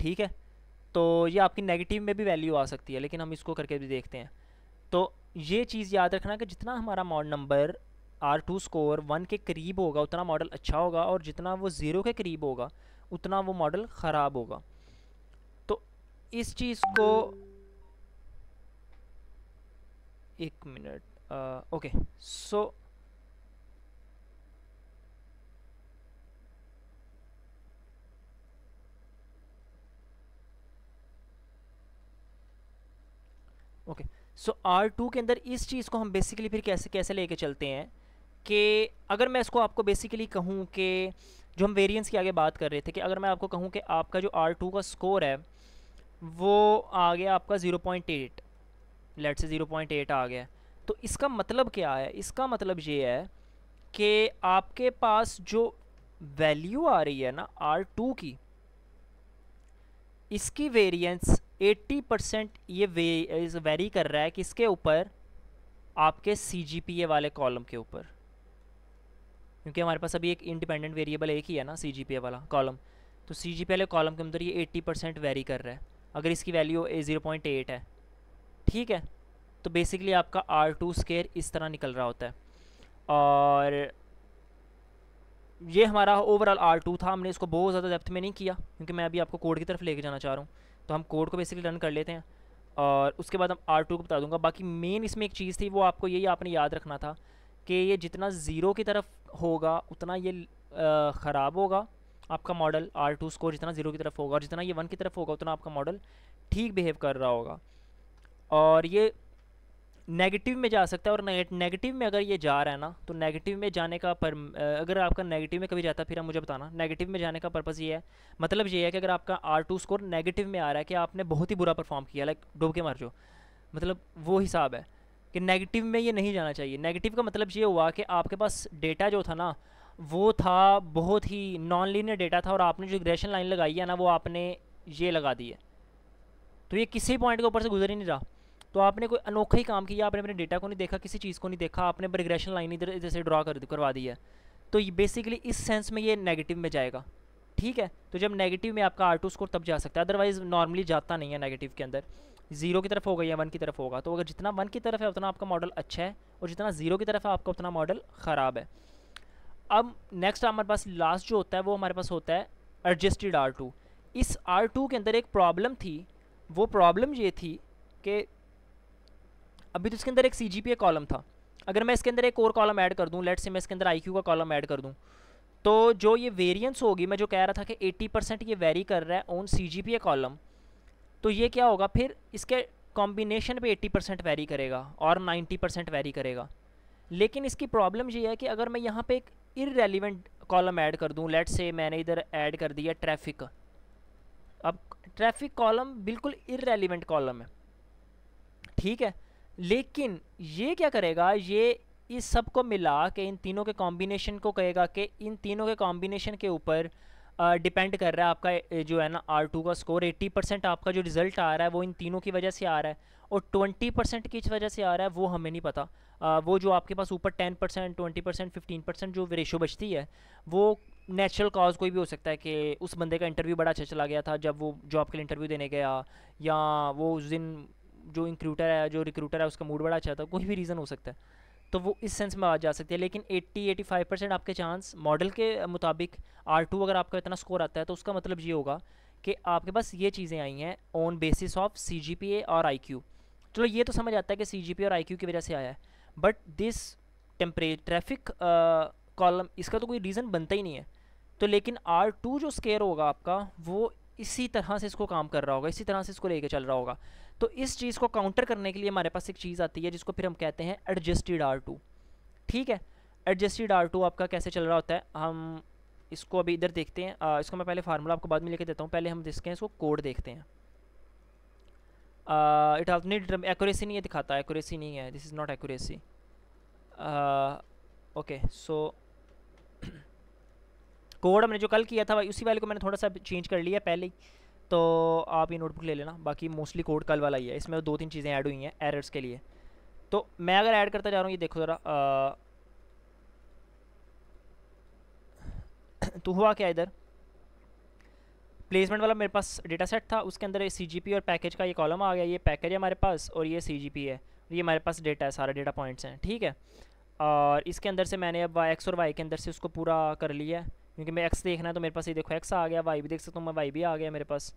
ठीक है तो ये आपकी नेगेटिव में भी वैल्यू आ सकती है लेकिन हम इसको करके भी देखते हैं तो ये चीज़ याद रखना कि जितना हमारा model number R two score one के करीब होगा उतना मॉडल अच्छा होगा और जितना वो ज़ीरो के करीब होगा उतना वो मॉडल ख़राब होगा तो इस चीज़ को एक minute okay so okay okay. So R two के अंदर इस चीज़ को हम बेसिकली फिर कैसे कैसे कर चलते हैं कि अगर मैं इसको आपको बेसिकली कहूँ कि जो हम वेरियंस की आगे बात कर रहे थे कि अगर मैं आपको कहूँ कि आपका जो आर टू का स्कोर है वो आ गया आपका ज़ीरो पॉइंट एट लेट से ज़ीरो पॉइंट एट आ गया तो इसका मतलब क्या है इसका मतलब ये है कि आपके पास जो वैल्यू आ रही है ना आर टू की इसकी वेरिएंस 80 परसेंट ये वे, वेरी कर रहा है किसके ऊपर आपके सी वाले कॉलम के ऊपर क्योंकि हमारे पास अभी एक इंडिपेंडेंट वेरिएबल एक ही है ना सी वाला कॉलम तो सी जी वाले कॉलम के अंदर ये 80 परसेंट वेरी कर रहा है अगर इसकी वैल्यू ज़ीरो पॉइंट एट है ठीक है तो बेसिकली आपका आर टू स्केयर इस तरह निकल रहा होता है और ये हमारा ओवरऑल आर टू था हमने इसको बहुत ज़्यादा डेप्थ में नहीं किया क्योंकि मैं अभी आपको कोड की तरफ लेके जाना चाह रहा हूँ तो हम कोड को बेसिकली रन कर लेते हैं और उसके बाद हम आर टू को बता दूंगा बाकी मेन इसमें एक चीज़ थी वो आपको यही आपने याद रखना था कि ये जितना ज़ीरो की तरफ होगा उतना ये ख़राब होगा आपका मॉडल आर टू स्कोर जितना ज़ीरो की तरफ होगा और जितना ये वन की तरफ होगा उतना आपका मॉडल ठीक बिहेव कर रहा होगा और ये नेगेटिव में जा सकता है और नेगेटिव में अगर ये जा रहा है ना तो नेगेटिव में जाने का पर अगर आपका नेगेटिव में कभी जाता है फिर आप मुझे बताना नेगेटिव में जाने का पर्पज़ ये है मतलब ये है कि अगर आपका आर टू स्कोर नेगेटिव में आ रहा है कि आपने बहुत ही बुरा परफॉर्म किया लाइक डूब के मर जाओ मतलब वो हिसाब है कि नेगेटिव में ये नहीं जाना चाहिए नेगेटिव का मतलब ये हुआ कि आपके पास डेटा जो था ना वो था बहुत ही नॉन लीनियर डेटा था और आपने जो ग्रेशन लाइन लगाई है ना वो आपने ये लगा दी है तो ये किसी पॉइंट के ऊपर से गुजर ही नहीं रहा तो आपने कोई अनोखा ही काम किया आपने अपने डेटा को नहीं देखा किसी चीज़ को नहीं देखा आपने ब्रिग्रेशन लाइन इधर इधर से ड्रा कर करवा दी है तो ये बेसिकली इस सेंस में ये नेगेटिव में जाएगा ठीक है तो जब नेगेटिव में आपका आर टू स्कोर तब जा सकता है अदरवाइज नॉर्मली जाता नहीं है नेगेटिव के अंदर जीरो की तरफ होगा या वन की तरफ होगा तो अगर जितना वन की तरफ है उतना आपका मॉडल अच्छा है और जितना जीरो की तरफ है आपका उतना मॉडल ख़राब है अब नेक्स्ट हमारे पास लास्ट जो होता है वो हमारे पास होता है एडजस्टेड आर टू इस आर टू के अंदर एक प्रॉब्लम थी वो प्रॉब्लम ये थी कि अभी तो इसके अंदर एक सी जी कॉलम था अगर मैं इसके अंदर एक और कॉलम ऐड कर दूँ लेट से मैं इसके अंदर आई का कॉलम ऐड कर दूँ तो जो ये वेरियंस होगी मैं जो कह रहा था कि 80 परसेंट ये वेरी कर रहा है on C G P column तो ये क्या होगा फिर इसके कॉम्बिनेशन पे 80 परसेंट वेरी करेगा और 90 परसेंट वेरी करेगा लेकिन इसकी प्रॉब्लम ये है कि अगर मैं यहाँ पे एक इरेलीवेंट कॉलम ऐड कर दूँ लेट से मैंने इधर ऐड कर दिया ट्रैफिक अब ट्रैफिक कॉलम बिल्कुल इरेलीवेंट कॉलम है ठीक है लेकिन ये क्या करेगा ये इस सब को मिला के इन तीनों के कॉम्बिनेशन को कहेगा कि इन तीनों के कॉम्बिनेशन के ऊपर डिपेंड कर रहा है आपका जो है ना आर टू का स्कोर एट्टी परसेंट आपका जो रिज़ल्ट आ रहा है वो इन तीनों की वजह से आ रहा है और ट्वेंटी परसेंट किस वजह से आ रहा है वो हमें नहीं पता आ, वो जो आपके पास ऊपर ten percent twenty percent fifteen percent जो रेशो बचती है वो नेचुरल कॉज कोई भी हो सकता है कि उस बंदे का इंटरव्यू बड़ा अच्छा चला गया था जब वो जॉब के लिए इंटरव्यू देने गया या वो उस दिन जो इंक्रूटर है जो रिक्रूटर है उसका मूड बड़ा अच्छा था कोई भी रीज़न हो सकता है तो वो इस सेंस में आ जा सकती है लेकिन 80 85 परसेंट आपके चांस मॉडल के मुताबिक आर टू अगर आपका इतना स्कोर आता है तो उसका मतलब ये होगा कि आपके पास ये चीज़ें आई हैं on basis of C G P A और आई क्यू चलो ये तो समझ आता है कि सी जी पी और आई क्यू की वजह से आया है बट दिस टेम्परे ट्रैफिक कॉलम इसका तो कोई रीज़न बनता ही नहीं है तो लेकिन आर टू जो स्केयर होगा आपका वो इसी तरह से इसको काम कर रहा होगा इसी तरह से इसको लेके चल रहा होगा तो इस चीज़ को काउंटर करने के लिए हमारे पास एक चीज़ आती है जिसको फिर हम कहते हैं एडजस्टिड आर टू ठीक है एडजस्टिड आर टू आपका कैसे चल रहा होता है हम इसको अभी इधर देखते हैं आ, इसको मैं पहले फार्मूला आपको बाद में लेके देता हूँ पहले हम देखते हैं इसको कोड देखते हैं इट ऑल्सो नीड एक्यूरेसी नहीं है दिखाता एक्यूरेसी नहीं है this is not accuracy okay so code हमने जो कल किया था भाई उसी वाले को मैंने थोड़ा सा चेंज कर लिया पहले ही तो आप ये नोटबुक ले लेना बाकी मोस्टली कोड कल वाला ही है इसमें दो तीन चीज़ें ऐड हुई हैं एरर्स के लिए तो मैं अगर ऐड करता जा रहा हूँ ये देखो ज़रा तो हुआ क्या इधर प्लेसमेंट वाला मेरे पास डेटा सेट था उसके अंदर सी और पैकेज का ये कॉलम आ गया ये पैकेज है हमारे पास और ये सी है ये हमारे पास डेटा है सारा डेटा पॉइंट्स हैं ठीक है और इसके अंदर से मैंने अब वाई एक्स और वाई के अंदर से उसको पूरा कर लिया है क्योंकि मैं एक्स देखना है तो मेरे पास ये देखो एक्स आ गया वाई भी देख सकता हूँ मैं वाई भी आ गया मेरे पास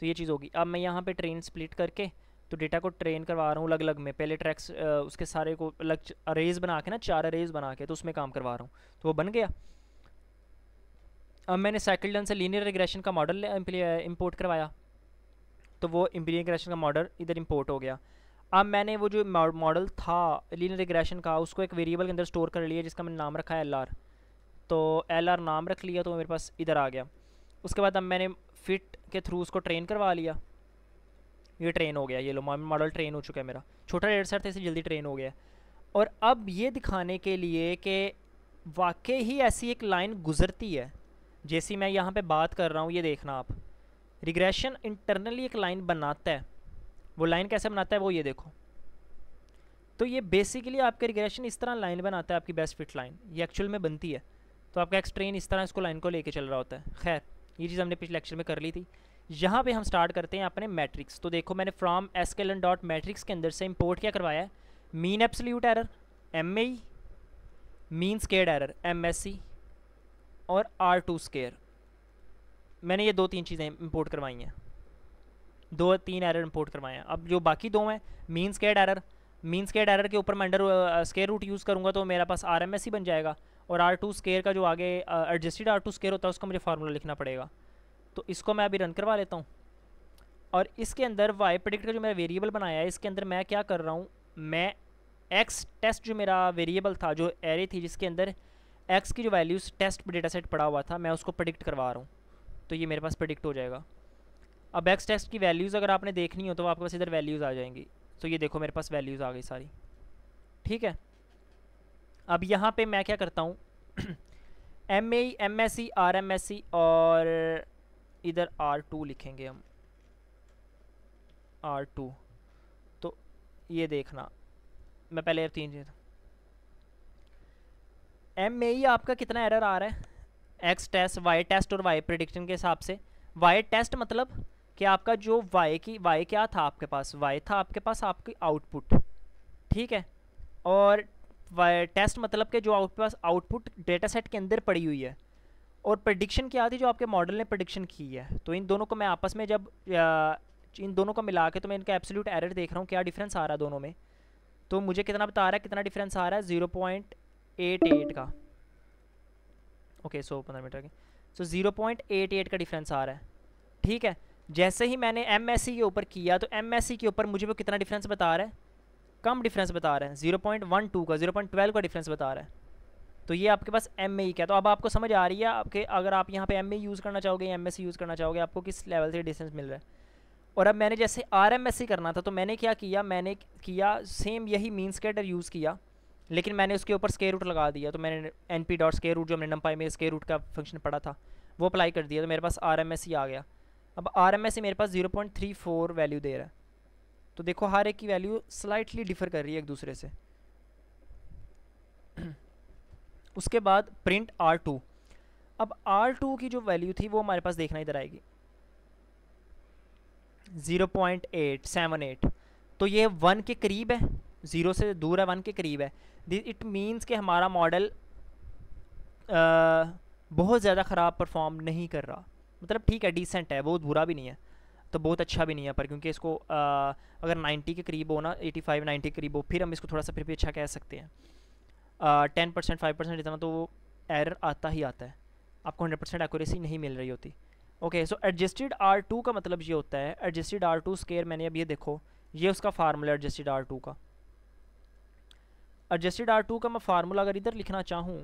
तो ये चीज़ होगी अब मैं यहाँ पर ट्रेन स्प्लिट करके तो डेटा को ट्रेन करवा रहा हूँ अलग अलग में पहले ट्रैक्स उसके सारे को अलग अरेज बना के ना चार अरेज बना के तो उसमें काम करवा रहा हूँ तो वो बन गया अब मैंने साइकिल डन से लीनियर रिग्रेशन का मॉडल इम्पोर्ट करवाया तो वो लीनियर रिग्रेशन का मॉडल इधर इम्पोर्ट हो गया अब मैंने वो जो मॉडल था लीनियर रिग्रेशन का उसको एक वेरिएबल के अंदर स्टोर कर लिया जिसका मैंने नाम रखा है एल आर तो एल आर नाम रख लिया तो मेरे पास इधर आ गया उसके बाद अब मैंने फिट के थ्रू उसको ट्रेन करवा लिया ये ट्रेन हो गया ये लो मॉडल ट्रेन हो चुका है मेरा छोटा डेढ़ सेट था इसे जल्दी ट्रेन हो गया और अब ये दिखाने के लिए कि वाकई ही ऐसी एक लाइन गुजरती है जैसी मैं यहाँ पे बात कर रहा हूँ ये देखना आप रिग्रेशन इंटरनली एक लाइन बनाता है वो लाइन कैसे बनाता है वो ये देखो तो ये बेसिकली आपके रिग्रेशन इस तरह लाइन बनाता है आपकी बेस्ट फिट लाइन ये एक्चुअल में बनती है तो आपका एक्स ट्रेन इस तरह इसको लाइन को लेके चल रहा होता है खैर ये चीज़ हमने पिछले लेक्चर में कर ली थी यहाँ पे हम स्टार्ट करते हैं अपने मैट्रिक्स तो देखो मैंने फ्रॉम एस डॉट मैट्रिक्स के अंदर से इम्पोर्ट क्या करवाया है mean absolute error M A mean square error M S C और आर टू स्केयर मैंने ये दो तीन चीज़ें इम्पोर्ट करवाई हैं दो तीन एरर इम्पोर्ट करवाए हैं अब जो बाकी दो हैं mean square error mean square error के ऊपर मैं अंडर स्केयर रूट यूज़ करूँगा तो मेरा पास आर एम एस ही बन जाएगा और आर टू स्केयर का जो आगे एडजस्टेड आर टू स्केयर होता है उसका मुझे फार्मूला लिखना पड़ेगा तो इसको मैं अभी रन करवा लेता हूँ और इसके अंदर वाई प्रोडिक्ट का जो मेरा वेरिएबल बनाया है इसके अंदर मैं क्या कर रहा हूँ मैं एक्स टेस्ट जो मेरा वेरिएबल था जो एरे थी जिसके अंदर एक्स की जो वैल्यूज़ टेस्ट डेटा सेट पड़ा हुआ था मैं उसको प्रडिक्ट करवा रहा हूँ तो ये मेरे पास प्रिडिक्ट हो जाएगा अब एक्स टेस्ट की वैल्यूज़ अगर आपने देखनी हो तो आपके पास इधर वैल्यूज़ आ जाएंगी तो ये देखो मेरे पास वैल्यूज़ आ गई सारी ठीक है अब यहाँ पे मैं क्या करता हूँ M A M S C R M S C और इधर आर टू लिखेंगे हम आर टू तो ये देखना मैं पहले तीन चीज एम ए e आपका कितना एरर आ रहा है एक्स टेस्ट वाई टेस्ट और वाई प्रडिक्शन के हिसाब से वाई टेस्ट मतलब कि आपका जो वाई की वाई क्या था आपके पास वाई था आपके पास आपकी आउटपुट ठीक है और टेस्ट मतलब के जो आपके पास आउटपुट डेटा सेट के अंदर पड़ी हुई है और प्रडिक्शन क्या थी जो आपके मॉडल ने प्रडिक्शन की है तो इन दोनों को मैं आपस में जब इन दोनों को मिला के तो मैं इनका एब्सोल्यूट एरर देख रहा हूँ क्या डिफरेंस आ रहा है दोनों में तो मुझे कितना बता रहा है कितना डिफरेंस आ रहा है ज़ीरो पॉइंट एट एट का ओके सो पंद्रह मीटर के so zero point eight eight का डिफरेंस आ रहा है ठीक है जैसे ही मैंने एम एस सी के ऊपर किया तो एम एस सी के ऊपर मुझे वो कितना डिफरेंस बता रहा है कम डिफरेंस बता रहे हैं जीरो पॉइंट वन टू का जीरो पॉइंट ट्वेल्व का डिफरेंस बता रहा है तो ये आपके पास एम ए क्या तो अब आपको समझ आ रही है आपके अगर आप यहाँ पे एम ए यूज़ करना चाहोगे एम एस यूज़ करना चाहोगे आपको किस लेवल से डिस्टेंस मिल रहा है और अब मैंने जैसे आर एम एस सी करना था तो मैंने क्या किया मैंने किया सेम यही मीन स्केटर यूज़ किया लेकिन मैंने उसके ऊपर स्केयर रूट लगा दिया तो मैंने N P dot square root जो हमने नम्पाई में स्केयर रूट का फंक्शन पढ़ा था वो अप्लाई कर दिया तो मेरे पास आर एम एस सी आ गया अब आर एम एस सी मेरे पास zero point three four value दे रहा है तो देखो हर एक की वैल्यू स्लाइटली डिफर कर रही है एक दूसरे से उसके बाद प्रिंट आर टू अब आर टू की जो वैल्यू थी वो हमारे पास देखना इधर आएगी zero point eight seven eight तो ये वन के करीब है ज़ीरो से दूर है वन के करीब है इट मीन्स कि हमारा मॉडल बहुत ज़्यादा ख़राब परफॉर्म नहीं कर रहा मतलब ठीक है डिसेंट है बहुत बुरा भी नहीं है तो बहुत अच्छा भी नहीं है पर क्योंकि इसको आ, अगर 90 के करीब हो ना 85 नाइन्टी के करीब हो फिर हम इसको थोड़ा सा फिर भी अच्छा कह सकते हैं टेन परसेंट फाइव परसेंट इतना तो वो एरर आता ही आता है आपको हंड्रेड परसेंट एक्यूरेसी नहीं मिल रही होती okay so adjusted R two का मतलब ये होता है एडजस्टेड आर टू स्केयर मैंने अब ये देखो ये उसका फार्मूला एडजस्टेड आर टू का एडजस्टेड आर टू का मैं फार्मूला अगर इधर लिखना चाहूँ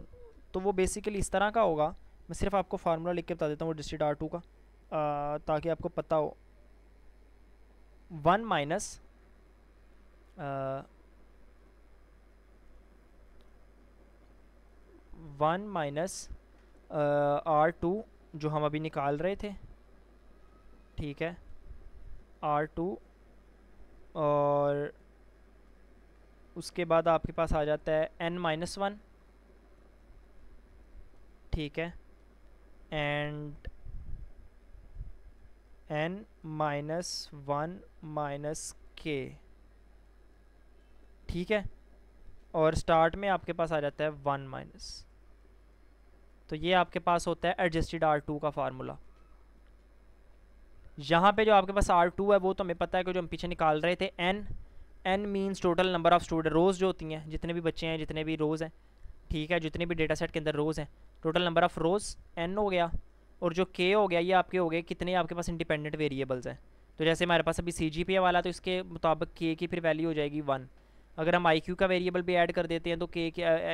तो वो बेसिकली इस तरह का होगा मैं सिर्फ आपको फार्मूला लिख के बता देता हूँ एडजस्टेड आर टू का आ, ताकि आपको पता हो one minus one minus R two जो हम अभी निकाल रहे थे ठीक है आर टू और उसके बाद आपके पास आ जाता है एन माइनस वन ठीक है and N minus one minus के ठीक है और स्टार्ट में आपके पास आ जाता है वन माइनस तो ये आपके पास होता है एडजस्टेड आर टू का फार्मूला यहाँ पे जो आपके पास आर टू है वो तो हमें पता है कि जो हम पीछे निकाल रहे थे N N means total number of student rows जो होती हैं जितने भी बच्चे हैं जितने भी रोज़ हैं ठीक है जितने भी डेटा सेट के अंदर रोज़ हैं total number of rows N हो गया और जो के हो गया ये आपके हो गए कितने आपके पास इंडिपेंडेंट वेरिएबल्स हैं तो जैसे हमारे पास अभी सी वाला तो इसके मुताबिक के की फिर वैल्यू हो जाएगी वन अगर हम आई का वेरिएबल भी ऐड कर देते हैं तो के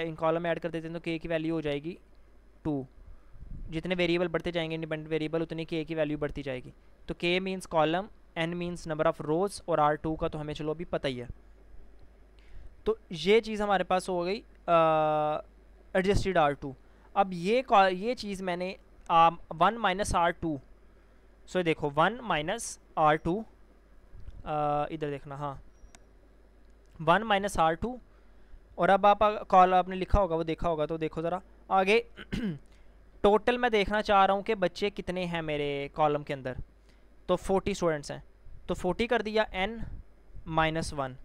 इन कॉलम ऐड कर देते हैं तो के की वैल्यू हो जाएगी टू जितने वेरिएबल बढ़ते जाएंगे इंडिपेंडेंट वेरिएबल उतनी के की वैल्यू बढ़ती जाएगी तो K means column N means number of rows और आर टू का तो हमें चलो अभी पता ही है तो ये चीज़ हमारे पास हो गई एडजस्टेड आर टू अब ये ये चीज़ मैंने one minus R two so देखो वन माइनस आर टू इधर देखना हाँ वन माइनस आर टू और अब आप कॉल आपने लिखा होगा वो देखा होगा तो देखो ज़रा आगे टोटल मैं देखना चाह रहा हूँ कि बच्चे कितने हैं मेरे कॉलम के अंदर तो फोर्टी स्टूडेंट्स हैं तो फोर्टी कर दिया एन माइनस वन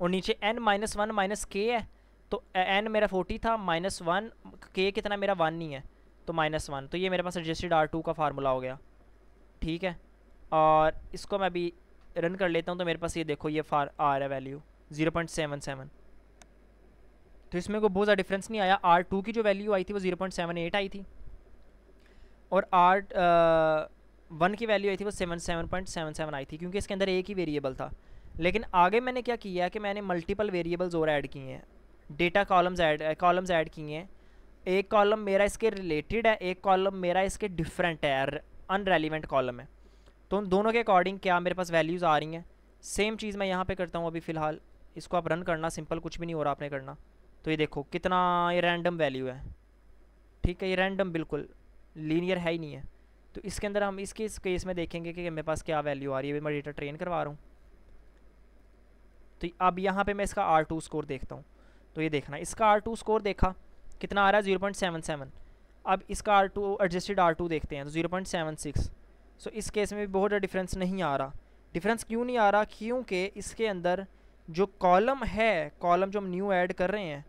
और नीचे एन माइनस वन माइनस के है तो एन मेरा फोर्टी था माइनस वन के कितना मेरा वन ही है तो माइनस वन तो ये मेरे पास एडजस्टेड आर टू का फार्मूला हो गया ठीक है और इसको मैं अभी रन कर लेता हूँ तो मेरे पास ये देखो ये फार आ रहा है value zero point seven seven तो इसमें कोई बहुत ज़्यादा डिफरेंस नहीं आया आर टू की जो वैल्यू आई थी वो ज़ीरो पॉइंट सेवन एट आई थी और आर वन की वैल्यू आई थी वो seven seven point seven seven आई थी क्योंकि इसके अंदर एक ही वेरिएबल था लेकिन आगे मैंने क्या किया है कि मैंने मल्टीपल वेरिएबल्स और ऐड किए हैं data columns add columns add किए हैं एक कॉलम मेरा इसके रिलेटेड है एक कॉलम मेरा इसके डिफरेंट है रेलिवेंट कॉलम है तो उन दोनों के अकॉर्डिंग क्या मेरे पास वैल्यूज़ आ रही हैं सेम चीज़ मैं यहाँ पे करता हूँ अभी फ़िलहाल इसको आप रन करना सिंपल कुछ भी नहीं हो रहा आपने करना तो ये देखो कितना ये रैंडम वैल्यू है ठीक है ये रैंडम बिल्कुल लीनियर है ही नहीं है तो इसके अंदर हम इसके इस केस में देखेंगे कि मेरे पास क्या वैल्यू आ रही है मैं डेटा ट्रेन करवा रहा हूँ तो अब यहाँ पर मैं इसका आर टू स्कोर देखता हूँ तो ये देखना इसका आर टू स्कोर देखा कितना आ रहा है ज़ीरो पॉइंट सेवन सेवन अब इसका R two adjusted R two देखते हैं तो zero point seven six so इस केस में भी बहुत ज़्यादा डिफरेंस नहीं आ रहा डिफरेंस क्यों नहीं आ रहा क्योंकि इसके अंदर जो कॉलम है कॉलम जो हम न्यू ऐड कर रहे हैं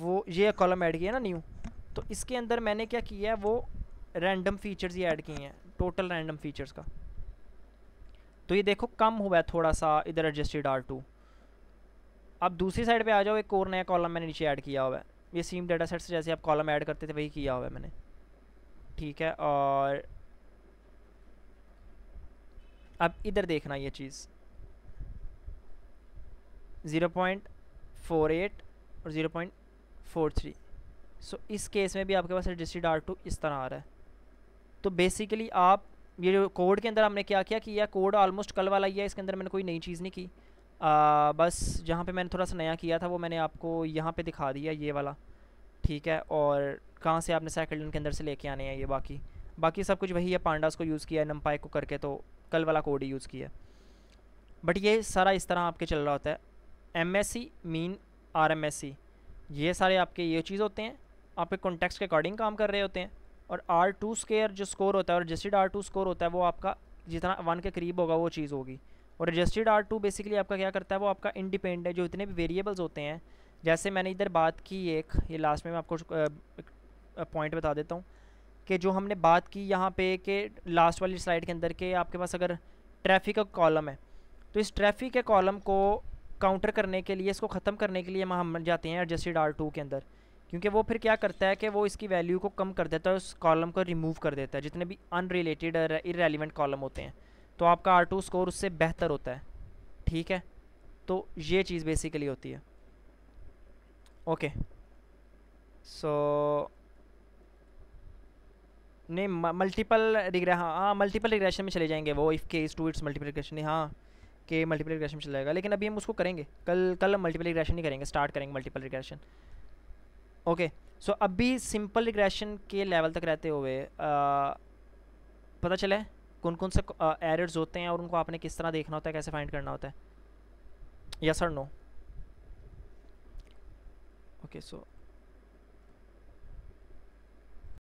वो ये कॉलम ऐड किया ना न्यू तो इसके अंदर मैंने क्या किया है वो रैंडम फीचर्स ही ऐड किए हैं टोटल रैंडम फीचर्स का तो ये देखो कम हुआ है थोड़ा सा इधर एडजस्टेड आर टू अब दूसरी साइड पे आ जाओ एक और नया कॉलम मैंने नीचे ऐड किया हुआ है ये सीम डाटा सेट से जैसे आप कॉलम ऐड करते थे वही किया हुआ है मैंने ठीक है और अब इधर देखना ये चीज़ ज़ीरो पॉइंट फोर एट और zero point four three so इस केस में भी आपके पास रजिस्ट्री आर टू इस तरह आ रहा है तो बेसिकली आप ये जो कोड के अंदर हमने क्या किया कि यह कोड ऑलमोस्ट कल वाला ही है इसके अंदर मैंने कोई नई चीज़ नहीं की आ, बस जहाँ पे मैंने थोड़ा सा नया किया था वो मैंने आपको यहाँ पे दिखा दिया ये वाला ठीक है और कहाँ से आपने सैकड़ के अंदर से लेके आने हैं ये बाकी बाकी सब कुछ वही है पांडास को यूज़ किया है नम्पाई को करके तो कल वाला कोड ही यूज़ किया बट ये सारा इस तरह आपके चल रहा होता है M S C mean R M S C ये सारे आपके ये चीज़ होते हैं आपके कॉन्टेक्स्ट के अकॉर्डिंग काम कर रहे होते हैं और आर टू स्केयर जो स्कोर होता है और जस्टिड आर टू स्कोर होता है वो आपका जितना वन के करीब होगा वो चीज़ होगी और एडजस्टेड आर टू बेसिकली आपका क्या करता है वो आपका इंडिपेंडेंट जो इतने भी वेरिएबल्स होते हैं जैसे मैंने इधर बात की एक ये लास्ट में मैं आपको पॉइंट बता देता हूँ कि जो हमने बात की यहाँ पे कि लास्ट वाली स्लाइड के अंदर के आपके पास अगर ट्रैफिक का कॉलम है तो इस ट्रैफिक के कॉलम को काउंटर करने के लिए इसको ख़त्म करने के लिए हम जाते हैं एडजस्टेड आर टू के अंदर क्योंकि वो फिर क्या करता है कि वो इसकी वैल्यू को कम कर देता है उस कॉलम को रिमूव कर देता है जितने भी अनरिलेटेड इरेलीवेंट कॉलम होते हैं तो आपका आर टू स्कोर उससे बेहतर होता है ठीक है तो ये चीज़ बेसिकली होती है ओके सो नहीं मल्टीपल रिग्रे हाँ मल्टीपल हाँ, रिग्रेशन में चले जाएंगे वो इफ़ के इस टू इट्स मल्टीपल रिग्रेशन नहीं हाँ के मल्टीपल रिग्रेशन में चला जाएगा लेकिन अभी हम उसको करेंगे कल कल मल्टीपल रिग्रेशन नहीं करेंगे स्टार्ट करेंगे मल्टीपल रिग्रेशन ओके सो अभी सिंपल रिग्रेशन के लेवल तक रहते हुए आ, पता चला है कौन कौन से एरर्स होते हैं और उनको आपने किस तरह देखना होता है कैसे फाइंड करना होता है यस सर नो ओके सो